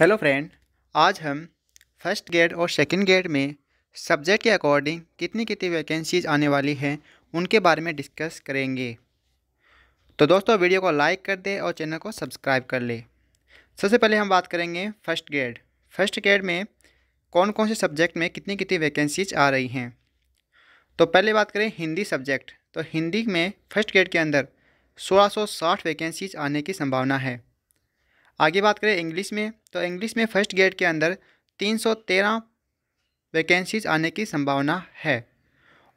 hello friend आज हम first grade और सेकंड ग्रेड में सब्जेक्ट के अकॉर्डिंग कितनी कितनी वैकेंसीज आने वाली हैं उनके बारे में डिस्कस करेंगे तो दोस्तों वीडियो को लाइक कर दे और चैनल को सब्सक्राइब कर ले सबसे पहले हम बात करेंगे फर्स्ट ग्रेड फर्स्ट ग्रेड में कौन कौन से सब्जेक्ट में कितनी कितनी वैकेंसीज आ रही हैं तो पहले बात करें हिंदी सब्जेक्ट तो हिंदी में फर्स्ट ग्रेड के अंदर साठ वैकेंसीज आने की संभावना है आगे बात करें इंग्लिश में तो इंग्लिश में फर्स्ट ग्रेड के अंदर तीन सौ तेरह वैकेंसीज आने की संभावना है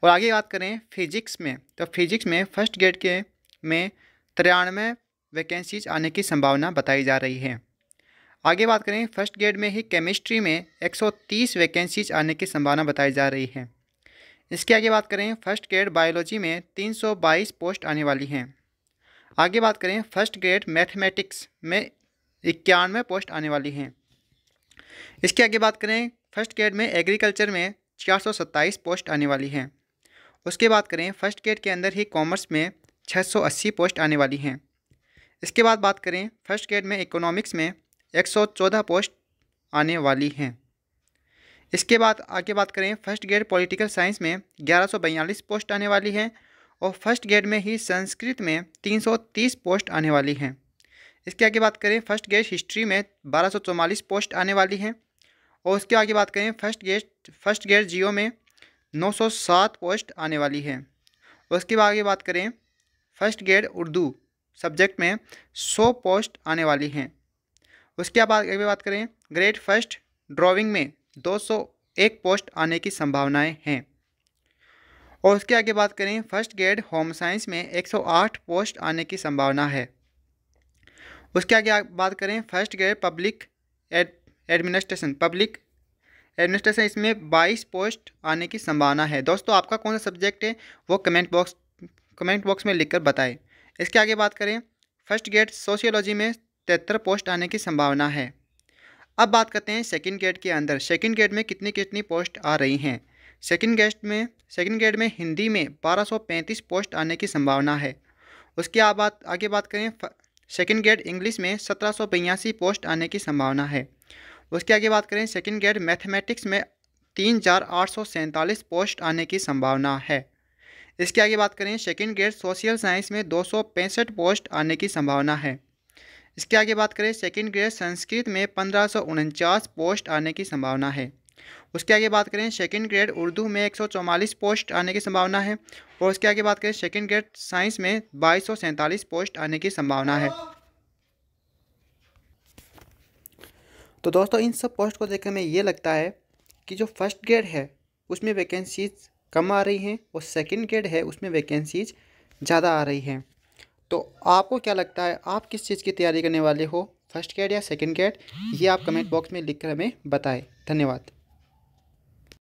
और आगे बात करें फिजिक्स में तो फिजिक्स में फर्स्ट ग्रेड के में तिरानवे वैकेंसीज आने की संभावना बताई जा रही है आगे बात करें फर्स्ट ग्रेड में ही केमिस्ट्री में 130 वैकेंसीज आने की संभावना बताई जा रही है इसके आगे बात करें फर्स्ट ग्रेड बायोलॉजी में 322 पोस्ट आने वाली हैं आगे बात करें फर्स्ट ग्रेड मैथमेटिक्स में इक्यानवे पोस्ट आने वाली हैं इसके आगे बात करें फर्स्ट ग्रेड में एग्रीकल्चर में चार सौ सत्ताईस पोस्ट आने वाली हैं उसके बाद करें फर्स्ट ग्रेड के अंदर ही कॉमर्स में छः सौ अस्सी पोस्ट आने वाली हैं इसके बाद बात करें फर्स्ट ग्रेड में इकोनॉमिक्स में एक सौ चौदह पोस्ट आने वाली हैं इसके बाद आगे बात करें फर्स्ट ग्रेड पॉलिटिकल साइंस में ग्यारह सौ बयालीस पोस्ट आने वाली हैं और फर्स्ट ग्रेड में ही संस्कृत में तीन सौ तीस पोस्ट आने वाली हैं इसके आगे बात करें फर्स्ट गेस्ट हिस्ट्री में चौवालीस पोस्ट आने वाली हैं और उसके आगे बात करें first guest first gate geo में 907 पोस्ट आने वाली है उसके बाद आगे बात करें फर्स्ट ग्रेड उर्दू सब्जेक्ट में 100 पोस्ट आने वाली हैं उसके बाद आगे बात करें ग्रेड फर्स्ट ड्राइंग में 201 पोस्ट आने की संभावनाएं हैं और उसके आगे बात करें फर्स्ट ग्रेड होम साइंस में 108 पोस्ट आने की संभावना है उसके आगे बात करें first grade public administration public administration इसमें 22 पोस्ट आने की संभावना है दोस्तों आपका कौन सा सब्जेक्ट है वो कमेंट बॉक्स कमेंट बॉक्स में लिखकर बताएं इसके आगे बात करें फर्स्ट ग्रेड सोशियोलॉजी में तिहत्तर पोस्ट आने की संभावना है अब बात करते हैं सेकेंड ग्रेड के अंदर सेकेंड ग्रेड में कितनी कितनी पोस्ट आ रही हैं सेकेंड ग्रेड में सेकेंड ग्रेड में हिंदी में 1235 पोस्ट आने की संभावना है उसके आप बात आगे बात करें सेकेंड ग्रेड इंग्लिश में सत्रह पोस्ट आने की संभावना है उसके आगे बात करें सेकेंड ग्रेड मैथमेटिक्स में तीन हज़ार आठ सौ सैंतालीस पोस्ट आने की संभावना है इसके आगे बात करें सेकेंड ग्रेड सोशल साइंस में दो सौ पैंसठ पोस्ट आने की संभावना है इसके आगे बात करें सेकेंड ग्रेड संस्कृत में पंद्रह सौ उनचास पोस्ट आने की संभावना है उसके आगे बात करें सेकेंड ग्रेड उर्दू में एक पोस्ट आने की संभावना है और उसके आगे बात करें सेकेंड ग्रेड साइंस में बाईस पोस्ट आने की संभावना है तो दोस्तों इन सब पोस्ट को देखकर हमें ये लगता है कि जो फर्स्ट ग्रेड है उसमें वैकेंसीज कम आ रही हैं और सेकंड ग्रेड है उसमें वैकेंसीज ज़्यादा आ रही हैं तो आपको क्या लगता है आप किस चीज़ की तैयारी करने वाले हो फर्स्ट ग्रेड या सेकंड ग्रेड ये आप कमेंट बॉक्स में लिखकर हमें बताएं धन्यवाद